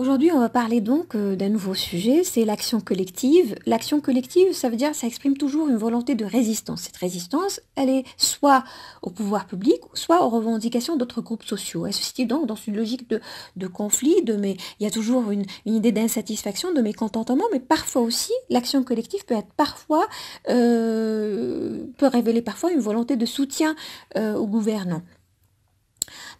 Aujourd'hui, on va parler donc euh, d'un nouveau sujet, c'est l'action collective. L'action collective, ça veut dire, ça exprime toujours une volonté de résistance. Cette résistance, elle est soit au pouvoir public, soit aux revendications d'autres groupes sociaux. Elle se situe donc dans une logique de, conflit, il y a toujours une, idée d'insatisfaction, de mécontentement, mais parfois aussi, l'action collective peut être parfois, euh, peut révéler parfois une volonté de soutien euh, au aux gouvernants.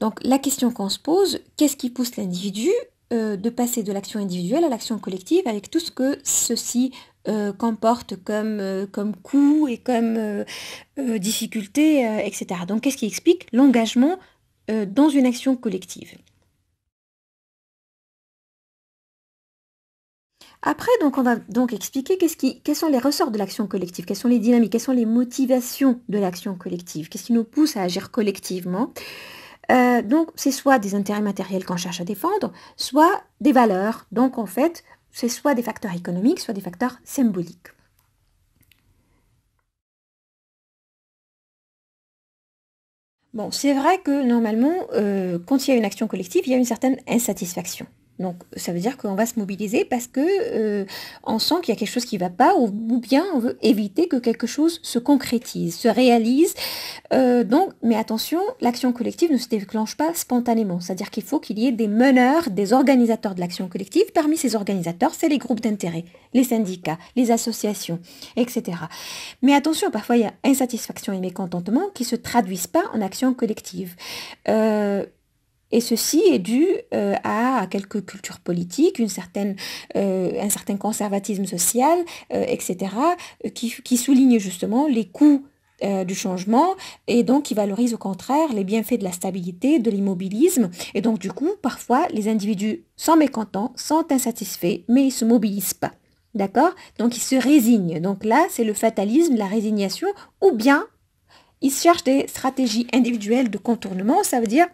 Donc la question qu'on se pose, qu'est-ce qui pousse l'individu euh, de passer de l'action individuelle à l'action collective avec tout ce que ceci euh, comporte euh, comme, coût et comme difficulté, etc. Donc qu'est-ce qui explique l'engagement dans une action collective Après, on va donc expliquer quels sont les ressorts de l'action collective, quelles sont les dynamiques, quelles sont les motivations de l'action collective, qu'est-ce qui nous pousse à agir collectivement. Euh, donc, c'est soit des intérêts matériels qu'on cherche à défendre, soit des valeurs. Donc, en fait, c'est soit des facteurs économiques, soit des facteurs symboliques. Bon, c'est vrai que normalement, euh, quand il y a une action collective, il y a une certaine insatisfaction. Donc ça veut dire qu'on va se mobiliser parce que euh, on sent qu'il y a quelque chose qui ne va pas ou, bien on veut éviter que quelque chose se concrétise, se réalise. Euh, donc, mais attention, l'action collective ne se déclenche pas spontanément. C'est-à-dire qu'il faut qu'il y ait des meneurs, des organisateurs de l'action collective. Parmi ces organisateurs, c'est les groupes d'intérêt, les syndicats, les associations, etc. Mais attention, parfois il y a insatisfaction et mécontentement qui ne se traduisent pas en action collective. Euh, et ceci est dû euh, à quelques cultures politiques, une certaine, euh, un certain conservatisme social, euh, etc., qui, soulignent souligne justement les coûts du changement et donc qui valorise au contraire les bienfaits de la stabilité, de l'immobilisme. Et donc du coup, parfois, les individus sont mécontents, sont insatisfaits, mais ils ne se mobilisent pas. D'accord Donc ils se résignent. Donc là, c'est le fatalisme, la résignation, ou bien ils cherchent des stratégies individuelles de contournement, ça veut dire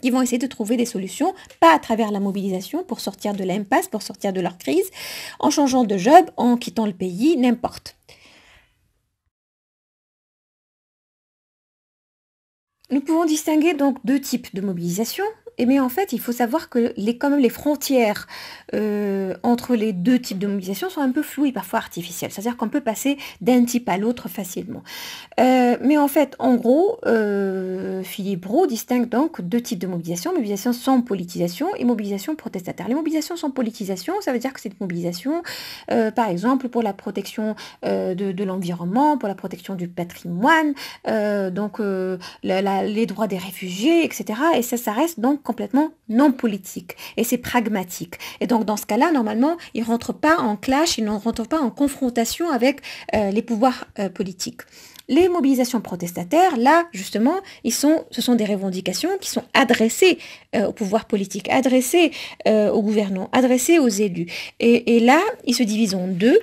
qui vont essayer de trouver des solutions, pas à travers la mobilisation pour sortir de l'impasse, pour sortir de leur crise, en changeant de job, en quittant le pays, n'importe. Nous pouvons distinguer donc deux types de mobilisation. Et mais en fait, il faut savoir que les, quand même les frontières euh, entre les deux types de mobilisation sont un peu floues et parfois artificielles. C'est-à-dire qu'on peut passer d'un type à l'autre facilement. Euh, mais en fait, en gros, euh, Philippe Roux distingue donc deux types de mobilisation. Mobilisation sans politisation et mobilisation protestataire. Les mobilisations sans politisation, ça veut dire que c'est une mobilisation, euh, par exemple, pour la protection de, l'environnement, pour la protection du patrimoine, donc les droits des réfugiés, etc. Et ça, ça reste donc complètement non politique et c'est pragmatique. Et donc dans ce cas-là, normalement, ils ne rentrent pas en clash, ils ne rentre pas en confrontation avec euh, les pouvoirs euh, politiques. Les mobilisations protestataires, là, justement, ils sont, ce sont des revendications qui sont adressées euh, aux au pouvoir adressées au gouvernants, adressées aux élus. Et, et là, ils se divisent en deux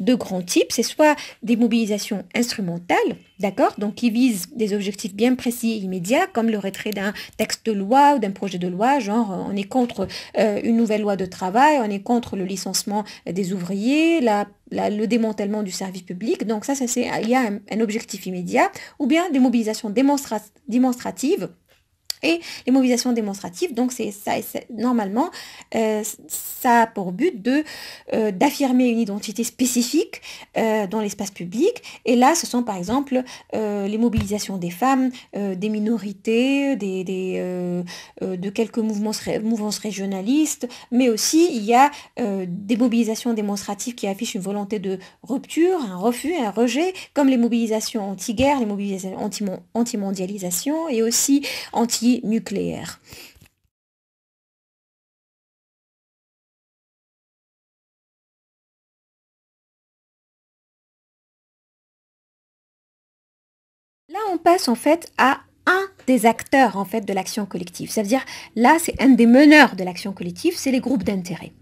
de grands types, c'est soit des mobilisations instrumentales, d'accord, donc qui visent des objectifs bien précis et immédiats, comme le retrait d'un texte de loi ou d'un projet de loi, genre euh, on est contre euh, une nouvelle loi de travail, on est contre le licenciement des ouvriers, le démantèlement du service public, donc ça, ça c'est, il y a un, objectif immédiat, ou bien des mobilisations démonstratives et les mobilisations démonstratives. Donc c'est ça, normalement, euh, ça a pour but de euh, d'affirmer une identité spécifique euh, dans l'espace public. Et là, ce sont par exemple les mobilisations des femmes, des minorités, des, de quelques mouvements mouvances régionalistes, mais aussi il y a des mobilisations démonstratives qui affichent une volonté de rupture, un refus, un rejet, comme les mobilisations anti-guerre, les mobilisations anti-mondialisation et aussi anti nucléaire. Là, on passe en fait à un des acteurs en fait de l'action collective. cest à dire là, c'est un des meneurs de l'action collective, c'est les groupes d'intérêt.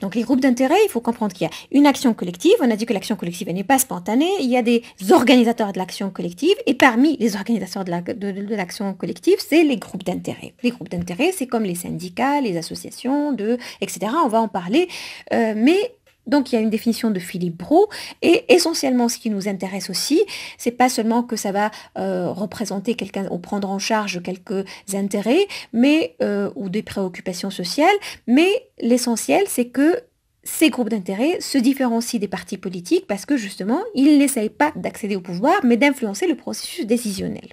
Donc les groupes d'intérêt, il faut comprendre qu'il y a une action collective. On a dit que l'action collective n'est pas spontanée. Il y a des organisateurs de l'action collective. Et parmi les organisateurs de l'action collective, c'est les groupes d'intérêt. Les groupes d'intérêt, c'est comme les syndicats, les associations, etc. On va en parler. Euh, mais donc il y a une définition de Philippe Brou et essentiellement ce qui nous intéresse aussi, c'est pas seulement que ça va euh, représenter quelqu'un ou prendre en charge quelques intérêts, mais euh, ou des préoccupations sociales, mais l'essentiel c'est que ces groupes d'intérêts se différencient des partis politiques parce que justement ils n'essayent pas d'accéder au pouvoir, mais d'influencer le processus décisionnel.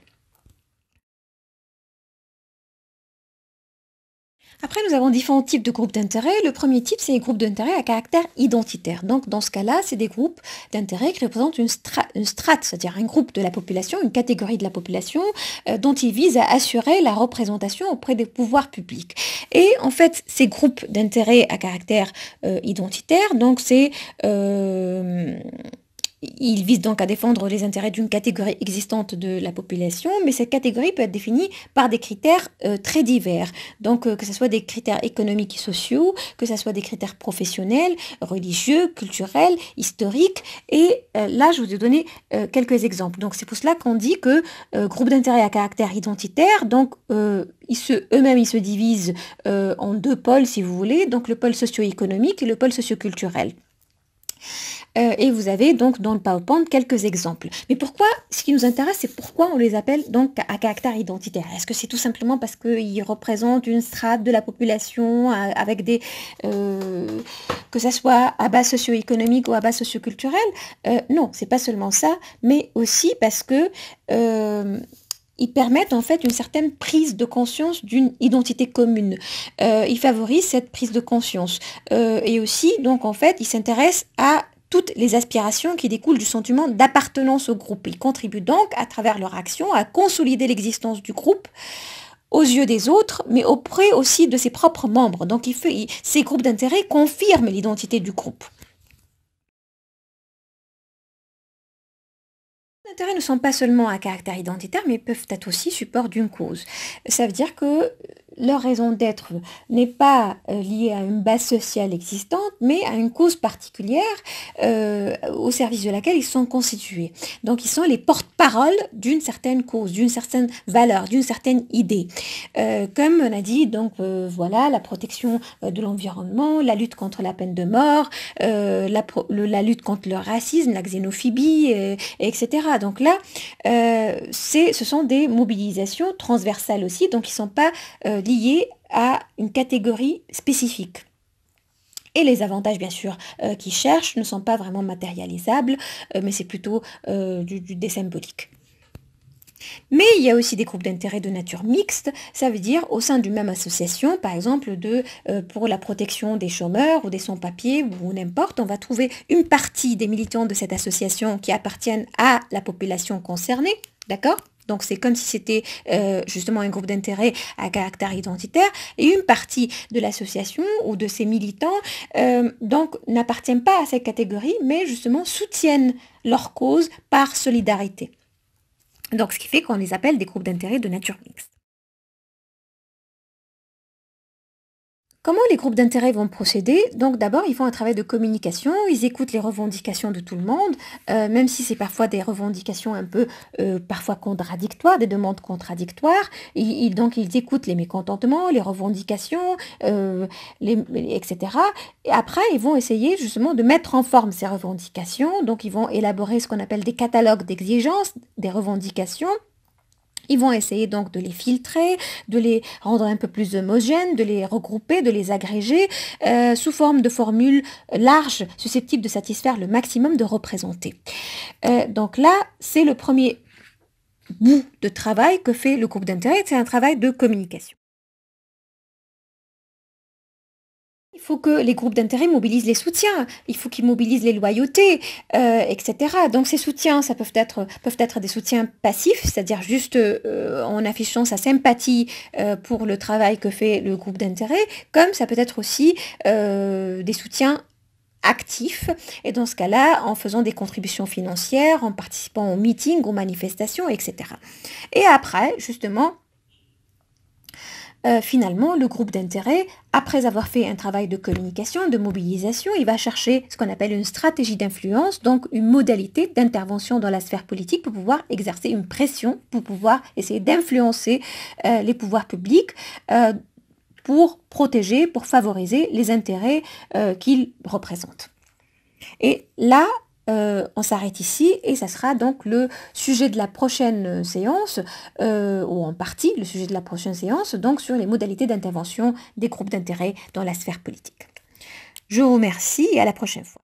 Après, nous avons différents types de groupes d'intérêt. Le premier type, c'est les groupes d'intérêt à caractère identitaire. Donc, dans ce cas-là, c'est des groupes d'intérêt qui représentent une, strate, c'est-à-dire un groupe de la population, une catégorie de la population, euh, dont ils visent à assurer la représentation auprès des pouvoirs publics. Et en fait, ces groupes d'intérêt à caractère euh, identitaire, donc c'est... Euh, il vise donc à défendre les intérêts d'une catégorie existante de la population, mais cette catégorie peut être définie par des critères euh, très divers. Donc euh, que ce soit des critères économiques et sociaux, que ce soit des critères professionnels, religieux, culturels, historiques. Et euh, là, je vous ai donné quelques exemples. Donc c'est pour cela qu'on dit que groupe d'intérêt à caractère identitaire, donc eux-mêmes, ils se divisent en deux pôles, si vous voulez, donc le pôle socio-économique et le pôle socio-culturel. Euh, et vous avez donc dans le PowerPoint quelques exemples. Mais pourquoi, ce qui nous intéresse, c'est pourquoi on les appelle donc à caractère identitaire. Est-ce que c'est tout simplement parce qu'ils représentent une strate de la population euh, avec des... Euh, que ce soit à bas socio-économique ou à bas socio Non, c'est pas seulement ça, mais aussi parce que ils permettent en fait une certaine prise de conscience d'une identité commune. ils favorisent cette prise de conscience. et aussi, donc en fait, ils s'intéressent à toutes les aspirations qui découlent du sentiment d'appartenance au groupe. Ils contribuent donc, à travers leur action, à consolider l'existence du groupe aux yeux des autres, mais auprès aussi de ses propres membres. Donc ces groupes d'intérêt confirment l'identité du groupe. Les intérêts ne sont pas seulement à caractère identitaire, mais peuvent être aussi support d'une cause. Ça veut dire que leur raison d'être n'est pas euh, liée à une base sociale existante, mais à une cause particulière euh, au service de laquelle ils sont constitués. Donc ils sont les porte-parole d'une certaine cause, d'une certaine valeur, d'une certaine idée. Euh, comme on a dit, donc voilà, la protection de l'environnement, la lutte contre la peine de mort, la, la, lutte contre le racisme, la xénophobie, etc. Donc là, ce sont des mobilisations transversales aussi, donc ils ne sont pas liés à une catégorie spécifique. Et les avantages, bien sûr, qui euh, qu'ils cherchent ne sont pas vraiment matérialisables, euh, mais c'est plutôt euh, des symboliques. Mais il y a aussi des groupes d'intérêt de nature mixte, ça veut dire au sein d'une même association, par exemple de, pour la protection des chômeurs ou des sans-papiers ou n'importe, on va trouver une partie des militants de cette association qui appartiennent à la population concernée, d'accord donc c'est comme si c'était euh, justement un groupe d'intérêt à caractère identitaire et une partie de l'association ou de ses militants euh, donc n'appartiennent pas à cette catégorie mais justement soutiennent leur cause par solidarité. Donc ce qui fait qu'on les appelle des groupes d'intérêt de nature mixte. Comment les groupes d'intérêt vont procéder Donc d'abord, ils font un travail de communication, ils écoutent les revendications de tout le monde, euh, même si c'est parfois des revendications un peu euh, parfois contradictoires, des demandes contradictoires. Ils, donc ils écoutent les mécontentements, les revendications, euh, etc. Et après, ils vont essayer justement de mettre en forme ces revendications. Donc ils vont élaborer ce qu'on appelle des catalogues d'exigences, des revendications ils vont essayer donc de les filtrer, de les rendre un peu plus homogènes, de les regrouper, de les agréger euh, sous forme de formules larges susceptibles de satisfaire le maximum de représentés. Euh, donc là, c'est le premier bout de travail que fait le groupe d'intérêt, c'est un travail de communication. il faut que les groupes d'intérêt mobilisent les soutiens, il faut qu'ils mobilisent les loyautés, euh, etc. Donc ces soutiens, ça peuvent être, peuvent être des soutiens passifs, c'est-à-dire juste euh, en affichant sa sympathie euh, pour le travail que fait le groupe d'intérêt, comme ça peut être aussi des soutiens actifs, et dans ce cas-là, en faisant des contributions financières, en participant aux meetings, aux manifestations, etc. Et après, justement, euh, finalement, le groupe d'intérêt, après avoir fait un travail de communication, de mobilisation, il va chercher ce qu'on appelle une stratégie d'influence, donc une modalité d'intervention dans la sphère politique pour pouvoir exercer une pression, pour pouvoir essayer d'influencer euh, les pouvoirs publics. Euh, pour protéger, pour favoriser les intérêts qu'ils représentent. Et là, euh, on s'arrête ici et ça sera donc le sujet de la prochaine séance, euh, ou en partie le sujet de la prochaine séance, donc sur les modalités d'intervention des groupes d'intérêt dans la sphère politique. Je vous remercie et à la prochaine fois.